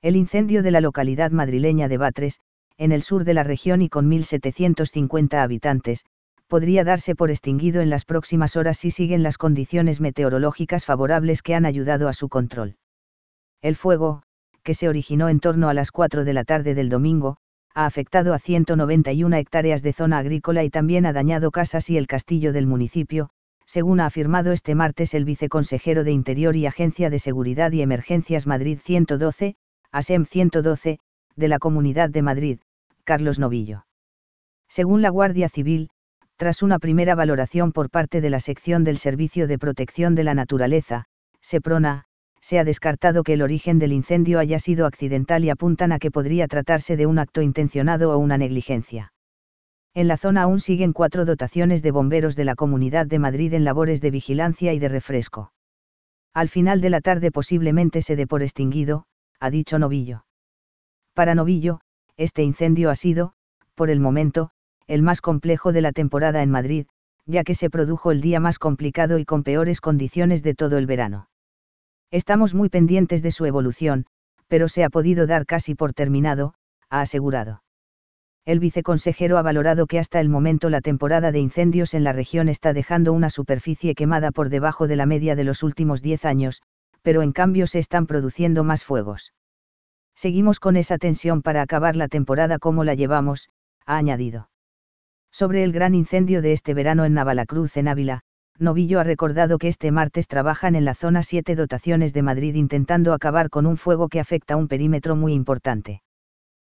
El incendio de la localidad madrileña de Batres, en el sur de la región y con 1.750 habitantes, podría darse por extinguido en las próximas horas si siguen las condiciones meteorológicas favorables que han ayudado a su control. El fuego, que se originó en torno a las 4 de la tarde del domingo, ha afectado a 191 hectáreas de zona agrícola y también ha dañado casas y el castillo del municipio, según ha afirmado este martes el viceconsejero de Interior y Agencia de Seguridad y Emergencias Madrid 112, ASEM 112, de la Comunidad de Madrid, Carlos Novillo. Según la Guardia Civil, tras una primera valoración por parte de la sección del Servicio de Protección de la Naturaleza, SEPRONA, se ha descartado que el origen del incendio haya sido accidental y apuntan a que podría tratarse de un acto intencionado o una negligencia. En la zona aún siguen cuatro dotaciones de bomberos de la Comunidad de Madrid en labores de vigilancia y de refresco. Al final de la tarde posiblemente se dé por extinguido, ha dicho Novillo. Para Novillo, este incendio ha sido, por el momento, el más complejo de la temporada en Madrid, ya que se produjo el día más complicado y con peores condiciones de todo el verano. Estamos muy pendientes de su evolución, pero se ha podido dar casi por terminado, ha asegurado. El viceconsejero ha valorado que hasta el momento la temporada de incendios en la región está dejando una superficie quemada por debajo de la media de los últimos 10 años, pero en cambio se están produciendo más fuegos. Seguimos con esa tensión para acabar la temporada como la llevamos, ha añadido. Sobre el gran incendio de este verano en Navalacruz, en Ávila, Novillo ha recordado que este martes trabajan en la zona 7 dotaciones de Madrid intentando acabar con un fuego que afecta un perímetro muy importante.